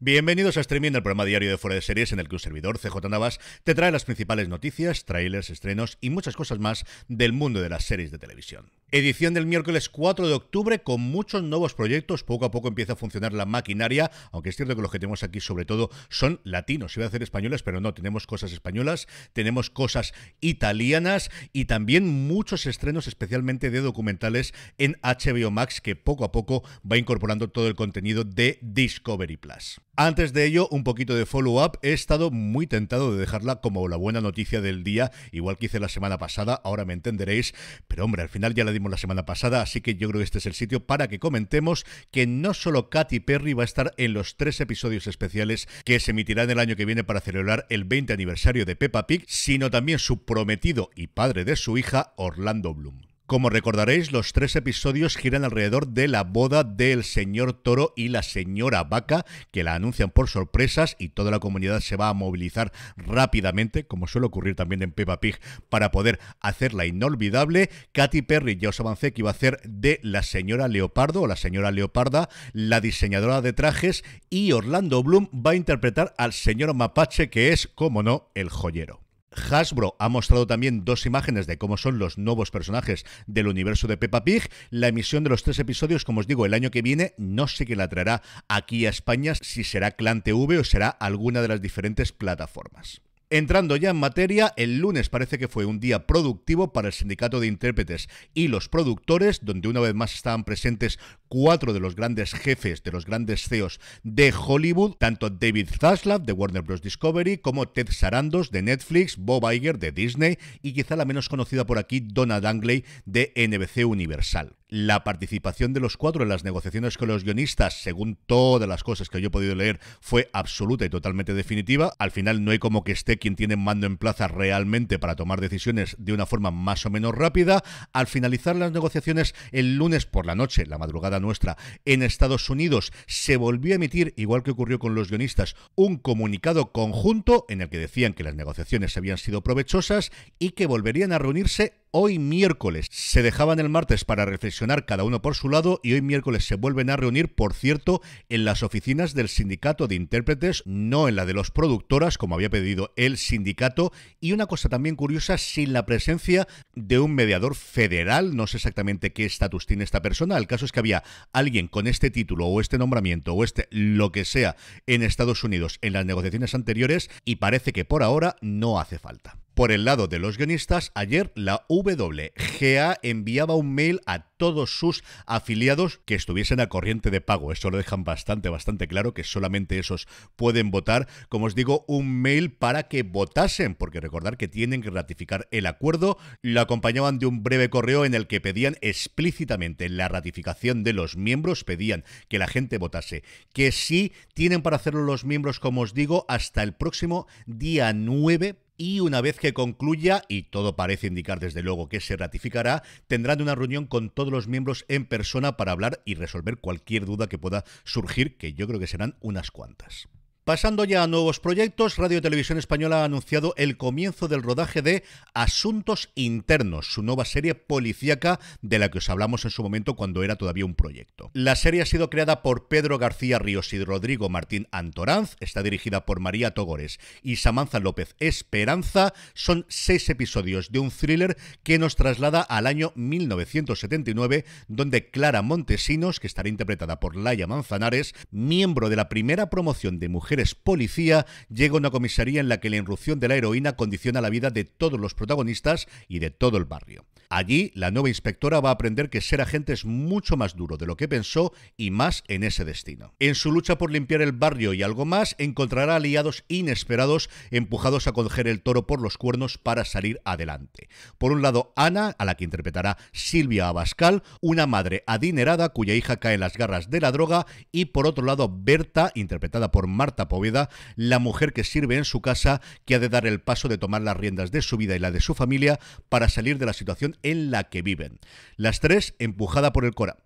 Bienvenidos a Streaming, el programa diario de Fuera de Series en el que un servidor, CJ Navas, te trae las principales noticias, trailers, estrenos y muchas cosas más del mundo de las series de televisión. Edición del miércoles 4 de octubre con muchos nuevos proyectos. Poco a poco empieza a funcionar la maquinaria, aunque es cierto que los que tenemos aquí sobre todo son latinos. se van a hacer españoles, pero no, tenemos cosas españolas, tenemos cosas italianas y también muchos estrenos, especialmente de documentales en HBO Max, que poco a poco va incorporando todo el contenido de Discovery Plus. Antes de ello, un poquito de follow-up. He estado muy tentado de dejarla como la buena noticia del día, igual que hice la semana pasada, ahora me entenderéis. Pero hombre, al final ya la dimos la semana pasada, así que yo creo que este es el sitio para que comentemos que no solo Katy Perry va a estar en los tres episodios especiales que se emitirán el año que viene para celebrar el 20 aniversario de Peppa Pig, sino también su prometido y padre de su hija, Orlando Bloom. Como recordaréis, los tres episodios giran alrededor de la boda del señor Toro y la señora Vaca, que la anuncian por sorpresas y toda la comunidad se va a movilizar rápidamente, como suele ocurrir también en Peppa Pig, para poder hacerla inolvidable. Katy Perry, ya os avancé que iba a hacer de la señora Leopardo o la señora Leoparda, la diseñadora de trajes, y Orlando Bloom va a interpretar al señor Mapache, que es, como no, el joyero. Hasbro ha mostrado también dos imágenes de cómo son los nuevos personajes del universo de Peppa Pig. La emisión de los tres episodios, como os digo, el año que viene, no sé qué la traerá aquí a España, si será Clan TV o será alguna de las diferentes plataformas. Entrando ya en materia, el lunes parece que fue un día productivo para el sindicato de intérpretes y los productores, donde una vez más estaban presentes cuatro de los grandes jefes, de los grandes CEOs de Hollywood, tanto David Zaslav de Warner Bros. Discovery como Ted Sarandos de Netflix, Bob Iger de Disney y quizá la menos conocida por aquí, Donna Dangley de NBC Universal la participación de los cuatro en las negociaciones con los guionistas, según todas las cosas que yo he podido leer, fue absoluta y totalmente definitiva. Al final no hay como que esté quien tiene mando en plaza realmente para tomar decisiones de una forma más o menos rápida. Al finalizar las negociaciones el lunes por la noche, la madrugada nuestra. En Estados Unidos se volvió a emitir, igual que ocurrió con los guionistas, un comunicado conjunto en el que decían que las negociaciones habían sido provechosas y que volverían a reunirse hoy miércoles se dejaban el martes para reflexionar cada uno por su lado y hoy miércoles se vuelven a reunir, por cierto, en las oficinas del sindicato de intérpretes, no en la de los productoras, como había pedido el sindicato. Y una cosa también curiosa, sin la presencia de un mediador federal, no sé exactamente qué estatus tiene esta persona, el caso es que había alguien con este título o este nombramiento o este lo que sea en Estados Unidos en las negociaciones anteriores y parece que por ahora no hace falta. Por el lado de los guionistas, ayer la WGA enviaba un mail a todos sus afiliados que estuviesen a corriente de pago. Eso lo dejan bastante, bastante claro, que solamente esos pueden votar. Como os digo, un mail para que votasen, porque recordar que tienen que ratificar el acuerdo. Lo acompañaban de un breve correo en el que pedían explícitamente la ratificación de los miembros, pedían que la gente votase. Que sí tienen para hacerlo los miembros, como os digo, hasta el próximo día 9 y una vez que concluya, y todo parece indicar desde luego que se ratificará, tendrán una reunión con todos los miembros en persona para hablar y resolver cualquier duda que pueda surgir, que yo creo que serán unas cuantas. Pasando ya a nuevos proyectos, Radio Televisión Española ha anunciado el comienzo del rodaje de Asuntos Internos, su nueva serie policíaca de la que os hablamos en su momento cuando era todavía un proyecto. La serie ha sido creada por Pedro García Ríos y Rodrigo Martín Antoranz, está dirigida por María Togores y Samanza López Esperanza. Son seis episodios de un thriller que nos traslada al año 1979, donde Clara Montesinos, que estará interpretada por Laia Manzanares, miembro de la primera promoción de mujeres es policía, llega a una comisaría en la que la irrupción de la heroína condiciona la vida de todos los protagonistas y de todo el barrio. Allí, la nueva inspectora va a aprender que ser agente es mucho más duro de lo que pensó y más en ese destino. En su lucha por limpiar el barrio y algo más, encontrará aliados inesperados empujados a coger el toro por los cuernos para salir adelante. Por un lado, Ana, a la que interpretará Silvia Abascal, una madre adinerada cuya hija cae en las garras de la droga, y por otro lado, Berta, interpretada por Marta Poveda, la mujer que sirve en su casa, que ha de dar el paso de tomar las riendas de su vida y la de su familia para salir de la situación en la que viven. Las tres empujada por el Cora.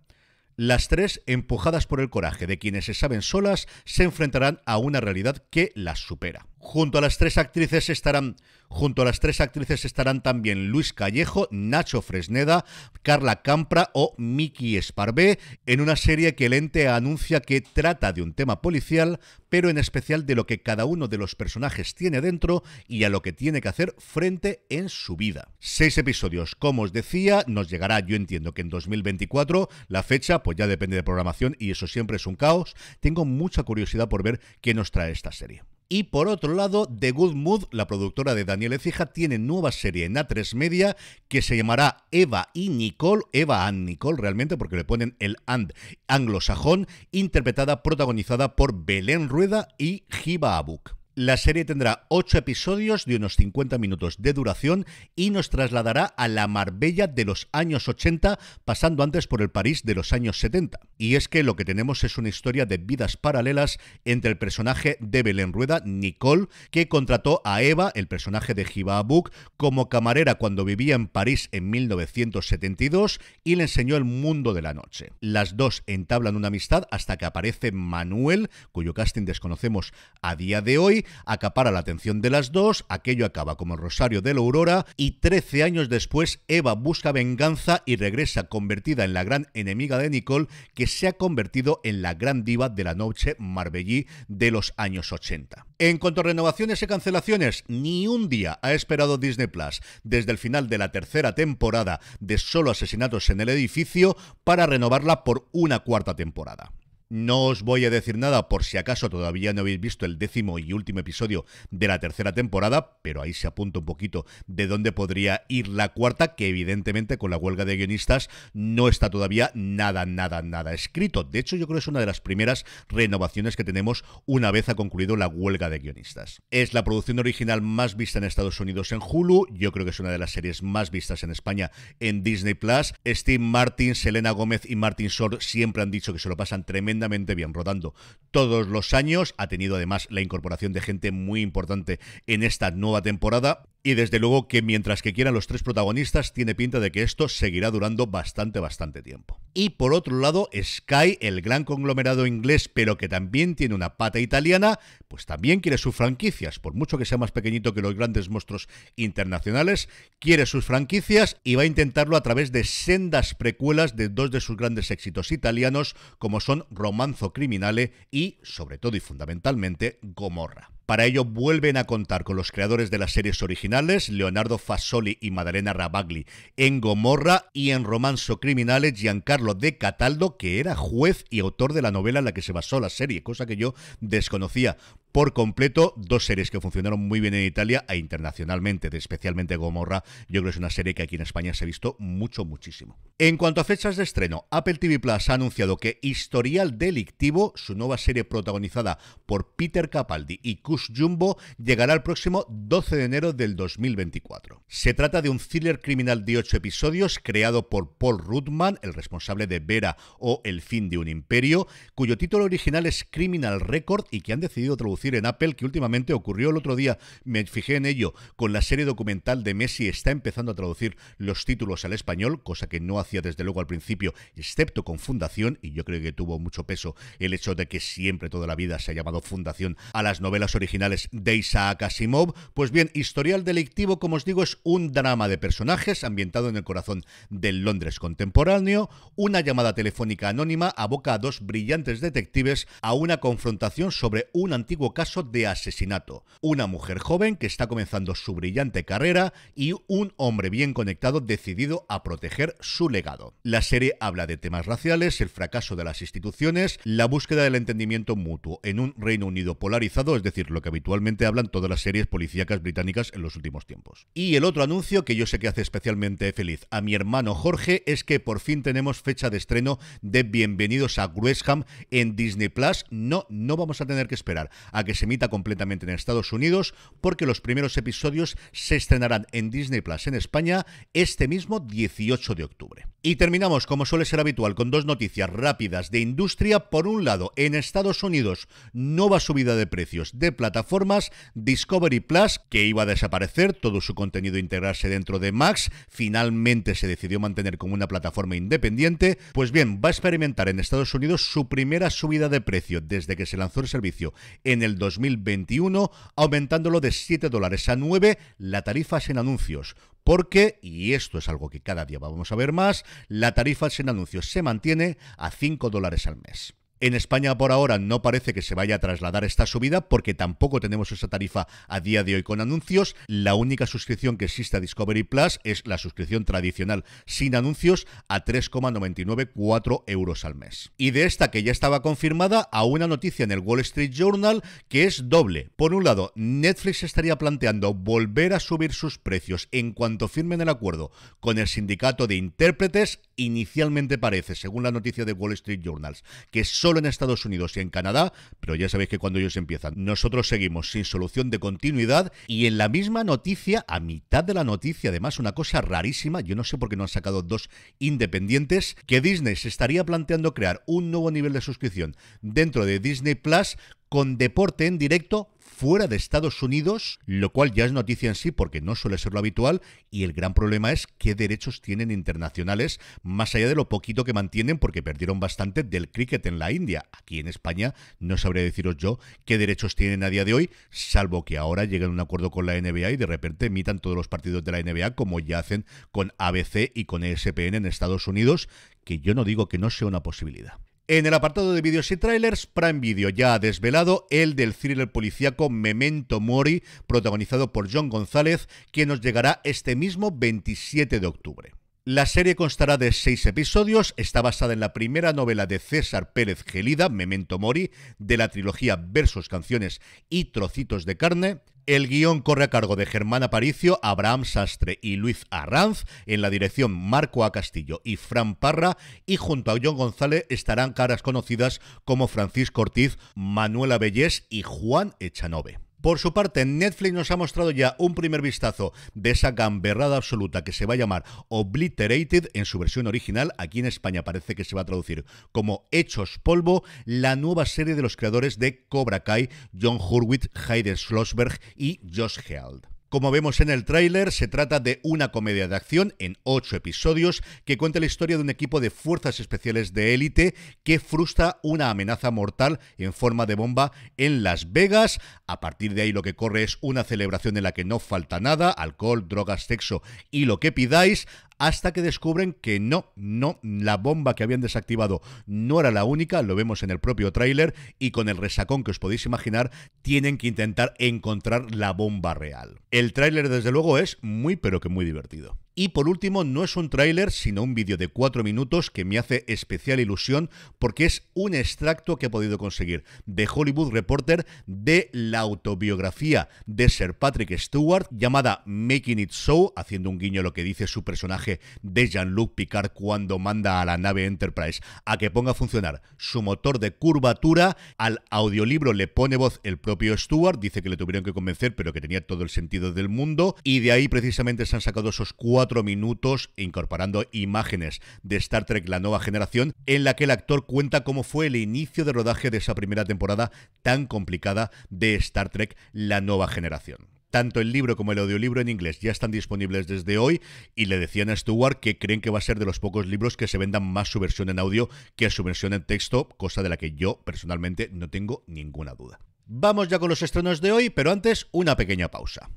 Las tres, empujadas por el coraje de quienes se saben solas, se enfrentarán a una realidad que las supera. Junto a las tres actrices estarán, junto a las tres actrices estarán también Luis Callejo, Nacho Fresneda, Carla Campra o Miki Esparvé, en una serie que el ente anuncia que trata de un tema policial, pero en especial de lo que cada uno de los personajes tiene dentro y a lo que tiene que hacer frente en su vida. Seis episodios, como os decía, nos llegará, yo entiendo que en 2024, la fecha pues ya depende de programación y eso siempre es un caos. Tengo mucha curiosidad por ver qué nos trae esta serie. Y por otro lado, The Good Mood, la productora de Daniel Ecija, tiene nueva serie en A3 Media que se llamará Eva y Nicole, Eva and Nicole realmente, porque le ponen el and anglosajón, interpretada, protagonizada por Belén Rueda y Hiba Abuk. La serie tendrá ocho episodios de unos 50 minutos de duración y nos trasladará a la Marbella de los años 80, pasando antes por el París de los años 70. Y es que lo que tenemos es una historia de vidas paralelas entre el personaje de Belén Rueda, Nicole, que contrató a Eva, el personaje de Hiba Abuk, como camarera cuando vivía en París en 1972 y le enseñó el mundo de la noche. Las dos entablan una amistad hasta que aparece Manuel, cuyo casting desconocemos a día de hoy, acapara la atención de las dos, aquello acaba como el Rosario de la Aurora y 13 años después Eva busca venganza y regresa convertida en la gran enemiga de Nicole que se ha convertido en la gran diva de la noche marbellí de los años 80. En cuanto a renovaciones y cancelaciones, ni un día ha esperado Disney Plus desde el final de la tercera temporada de Solo asesinatos en el edificio para renovarla por una cuarta temporada. No os voy a decir nada por si acaso todavía no habéis visto el décimo y último episodio de la tercera temporada, pero ahí se apunta un poquito de dónde podría ir la cuarta, que evidentemente con la huelga de guionistas no está todavía nada, nada, nada escrito. De hecho, yo creo que es una de las primeras renovaciones que tenemos una vez ha concluido la huelga de guionistas. Es la producción original más vista en Estados Unidos en Hulu, yo creo que es una de las series más vistas en España en Disney Plus. Steve Martin, Selena Gómez y Martin Short siempre han dicho que se lo pasan tremendo bien rodando todos los años. Ha tenido además la incorporación de gente muy importante en esta nueva temporada. Y desde luego que mientras que quieran los tres protagonistas, tiene pinta de que esto seguirá durando bastante, bastante tiempo. Y por otro lado, Sky, el gran conglomerado inglés, pero que también tiene una pata italiana, pues también quiere sus franquicias, por mucho que sea más pequeñito que los grandes monstruos internacionales, quiere sus franquicias y va a intentarlo a través de sendas precuelas de dos de sus grandes éxitos italianos, como son Romanzo Criminale y, sobre todo y fundamentalmente, Gomorra. Para ello vuelven a contar con los creadores de las series originales, Leonardo Fasoli y Madalena Rabagli, en Gomorra y en Romanzo Criminales, Giancarlo de Cataldo, que era juez y autor de la novela en la que se basó la serie, cosa que yo desconocía por completo. Dos series que funcionaron muy bien en Italia e internacionalmente, especialmente Gomorra. Yo creo que es una serie que aquí en España se ha visto mucho, muchísimo. En cuanto a fechas de estreno, Apple TV Plus ha anunciado que Historial Delictivo, su nueva serie protagonizada por Peter Capaldi y Kush Jumbo, llegará el próximo 12 de enero del 2024. Se trata de un thriller criminal de 8 episodios creado por Paul Rudman, el responsable de Vera o El fin de un imperio, cuyo título original es Criminal Record y que han decidido traducir en Apple, que últimamente ocurrió el otro día, me fijé en ello, con la serie documental de Messi está empezando a traducir los títulos al español, cosa que no hacía desde luego al principio, excepto con Fundación, y yo creo que tuvo mucho peso el hecho de que siempre toda la vida se ha llamado Fundación a las novelas originales de Isaac Asimov. Pues bien, historial delictivo, como os digo, es un drama de personajes ambientado en el corazón del Londres contemporáneo, una llamada telefónica anónima aboca a dos brillantes detectives a una confrontación sobre un antiguo caso de asesinato. Una mujer joven que está comenzando su brillante carrera y un hombre bien conectado decidido a proteger su legado. La serie habla de temas raciales, el fracaso de las instituciones, la búsqueda del entendimiento mutuo en un Reino Unido polarizado, es decir, lo que habitualmente hablan todas las series policíacas británicas en los últimos tiempos. Y el otro anuncio que yo sé que hace especialmente feliz a mi hermano Jorge es que por fin tenemos fecha de estreno de Bienvenidos a Gresham en Disney Plus. No, no vamos a tener que esperar a que se emita completamente en Estados Unidos, porque los primeros episodios se estrenarán en Disney Plus en España este mismo 18 de octubre. Y terminamos, como suele ser habitual, con dos noticias rápidas de industria. Por un lado, en Estados Unidos, nueva subida de precios de plataformas, Discovery Plus, que iba a desaparecer, todo su contenido integrarse dentro de Max, finalmente se decidió mantener como una plataforma independiente. Pues bien, va a experimentar en Estados Unidos su primera subida de precio desde que se lanzó el servicio en el 2021, aumentándolo de 7 dólares a 9 la tarifa en anuncios. Porque, y esto es algo que cada día vamos a ver más, la tarifa en anuncios se mantiene a 5 dólares al mes. En España por ahora no parece que se vaya a trasladar esta subida porque tampoco tenemos esa tarifa a día de hoy con anuncios. La única suscripción que existe a Discovery Plus es la suscripción tradicional sin anuncios a 3,994 euros al mes. Y de esta que ya estaba confirmada a una noticia en el Wall Street Journal que es doble. Por un lado, Netflix estaría planteando volver a subir sus precios en cuanto firmen el acuerdo con el sindicato de intérpretes. Inicialmente parece, según la noticia de Wall Street Journals, que son solo en Estados Unidos y en Canadá, pero ya sabéis que cuando ellos empiezan, nosotros seguimos sin solución de continuidad y en la misma noticia, a mitad de la noticia, además una cosa rarísima, yo no sé por qué no han sacado dos independientes, que Disney se estaría planteando crear un nuevo nivel de suscripción dentro de Disney Plus con deporte en directo fuera de Estados Unidos, lo cual ya es noticia en sí porque no suele ser lo habitual y el gran problema es qué derechos tienen internacionales más allá de lo poquito que mantienen porque perdieron bastante del cricket en la India. Aquí en España no sabría deciros yo qué derechos tienen a día de hoy, salvo que ahora lleguen a un acuerdo con la NBA y de repente emitan todos los partidos de la NBA como ya hacen con ABC y con ESPN en Estados Unidos, que yo no digo que no sea una posibilidad. En el apartado de vídeos y trailers, Prime Video ya ha desvelado el del thriller policíaco Memento Mori, protagonizado por John González, que nos llegará este mismo 27 de octubre. La serie constará de seis episodios, está basada en la primera novela de César Pérez Gelida, Memento Mori, de la trilogía Versos, Canciones y Trocitos de Carne. El guión corre a cargo de Germán Aparicio, Abraham Sastre y Luis Arranz, en la dirección Marco A. Castillo y Fran Parra, y junto a John González estarán caras conocidas como Francisco Ortiz, Manuela Bellés y Juan Echanove. Por su parte, Netflix nos ha mostrado ya un primer vistazo de esa gamberrada absoluta que se va a llamar Obliterated en su versión original. Aquí en España parece que se va a traducir como Hechos Polvo, la nueva serie de los creadores de Cobra Kai, John Hurwitz, Heide Schlossberg y Josh Held. Como vemos en el tráiler, se trata de una comedia de acción en ocho episodios que cuenta la historia de un equipo de fuerzas especiales de élite que frustra una amenaza mortal en forma de bomba en Las Vegas. A partir de ahí lo que corre es una celebración en la que no falta nada, alcohol, drogas, sexo y lo que pidáis hasta que descubren que no, no, la bomba que habían desactivado no era la única, lo vemos en el propio tráiler, y con el resacón que os podéis imaginar, tienen que intentar encontrar la bomba real. El tráiler, desde luego, es muy, pero que muy divertido. Y por último, no es un tráiler, sino un vídeo de cuatro minutos que me hace especial ilusión porque es un extracto que ha podido conseguir de Hollywood Reporter de la autobiografía de Sir Patrick Stewart llamada Making It So, haciendo un guiño a lo que dice su personaje de Jean-Luc Picard cuando manda a la nave Enterprise a que ponga a funcionar su motor de curvatura. Al audiolibro le pone voz el propio Stewart, dice que le tuvieron que convencer, pero que tenía todo el sentido del mundo. Y de ahí precisamente se han sacado esos cuatro minutos, incorporando imágenes de Star Trek La Nueva Generación, en la que el actor cuenta cómo fue el inicio de rodaje de esa primera temporada tan complicada de Star Trek La Nueva Generación. Tanto el libro como el audiolibro en inglés ya están disponibles desde hoy y le decían a Stewart que creen que va a ser de los pocos libros que se vendan más su versión en audio que su versión en texto, cosa de la que yo personalmente no tengo ninguna duda. Vamos ya con los estrenos de hoy, pero antes una pequeña pausa.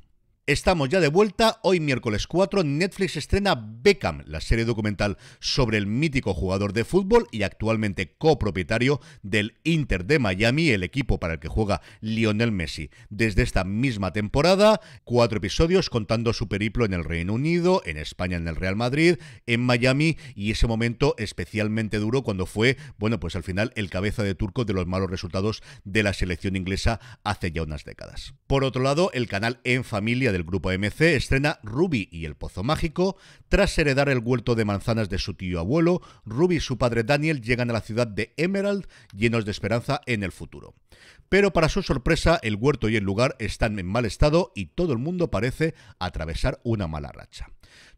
Estamos ya de vuelta, hoy miércoles 4 Netflix estrena Beckham, la serie documental sobre el mítico jugador de fútbol y actualmente copropietario del Inter de Miami, el equipo para el que juega Lionel Messi. Desde esta misma temporada, cuatro episodios contando su periplo en el Reino Unido, en España en el Real Madrid, en Miami y ese momento especialmente duro cuando fue, bueno, pues al final el cabeza de turco de los malos resultados de la selección inglesa hace ya unas décadas. Por otro lado, el canal En Familia de el grupo MC estrena Ruby y el Pozo Mágico. Tras heredar el huerto de manzanas de su tío abuelo, Ruby y su padre Daniel llegan a la ciudad de Emerald llenos de esperanza en el futuro. Pero para su sorpresa, el huerto y el lugar están en mal estado y todo el mundo parece atravesar una mala racha.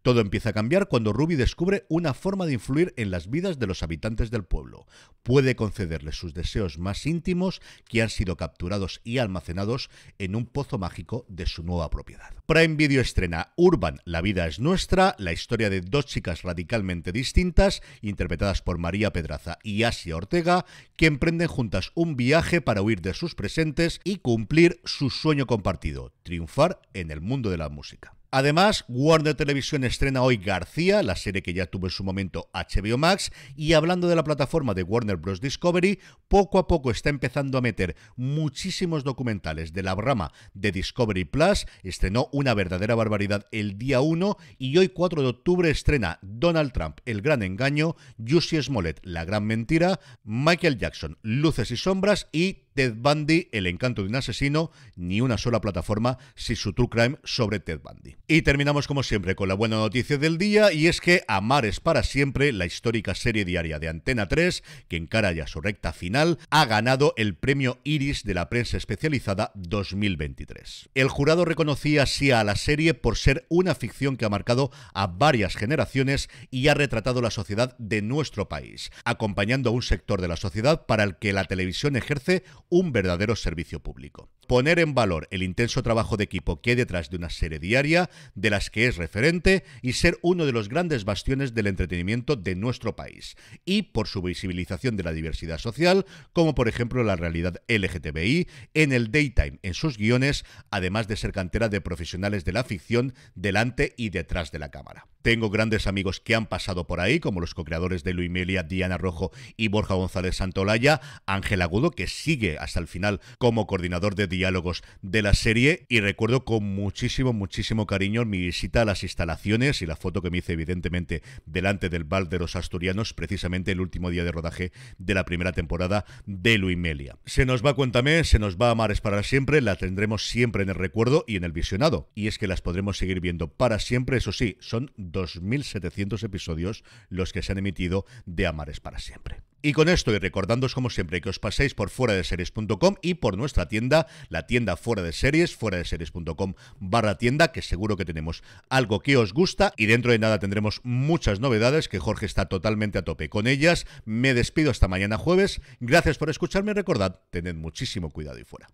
Todo empieza a cambiar cuando Ruby descubre una forma de influir en las vidas de los habitantes del pueblo. Puede concederles sus deseos más íntimos que han sido capturados y almacenados en un pozo mágico de su nueva propiedad. Prime Video estrena Urban, La vida es nuestra, la historia de dos chicas radicalmente distintas, interpretadas por María Pedraza y Asia Ortega, que emprenden juntas un viaje para huir de sus presentes y cumplir su sueño compartido, triunfar en el mundo de la música. Además, Warner Televisión estrena hoy García, la serie que ya tuvo en su momento HBO Max, y hablando de la plataforma de Warner Bros. Discovery, poco a poco está empezando a meter muchísimos documentales de la rama de Discovery Plus, estrenó una verdadera barbaridad el día 1 y hoy 4 de octubre estrena Donald Trump, El Gran Engaño, Jussie Smollett, La Gran Mentira, Michael Jackson, Luces y Sombras y Ted Bundy, El encanto de un asesino, ni una sola plataforma si su true crime sobre Ted Bundy. Y terminamos como siempre con la buena noticia del día y es que Amar es para siempre, la histórica serie diaria de Antena 3, que encara ya su recta final, ha ganado el premio Iris de la prensa especializada 2023. El jurado reconocía así a la serie por ser una ficción que ha marcado a varias generaciones y ha retratado la sociedad de nuestro país, acompañando a un sector de la sociedad para el que la televisión ejerce un verdadero servicio público. Poner en valor el intenso trabajo de equipo que hay detrás de una serie diaria, de las que es referente, y ser uno de los grandes bastiones del entretenimiento de nuestro país. Y por su visibilización de la diversidad social, como por ejemplo la realidad LGTBI, en el daytime, en sus guiones, además de ser cantera de profesionales de la ficción delante y detrás de la cámara. Tengo grandes amigos que han pasado por ahí, como los co-creadores de Melia, Diana Rojo y Borja González Santolaya, Ángel Agudo, que sigue hasta el final como coordinador de diálogos de la serie y recuerdo con muchísimo, muchísimo cariño mi visita a las instalaciones y la foto que me hice evidentemente delante del Val de los Asturianos, precisamente el último día de rodaje de la primera temporada de Luimelia. Se nos va Cuéntame, se nos va a para siempre, la tendremos siempre en el recuerdo y en el visionado, y es que las podremos seguir viendo para siempre, eso sí, son 2.700 episodios los que se han emitido de Amares para siempre. Y con esto, y recordándoos como siempre que os paséis por fuera de series.com y por nuestra tienda, la tienda fuera de series, fuera de series.com barra tienda, que seguro que tenemos algo que os gusta y dentro de nada tendremos muchas novedades que Jorge está totalmente a tope con ellas. Me despido hasta mañana jueves. Gracias por escucharme y recordad, tened muchísimo cuidado y fuera.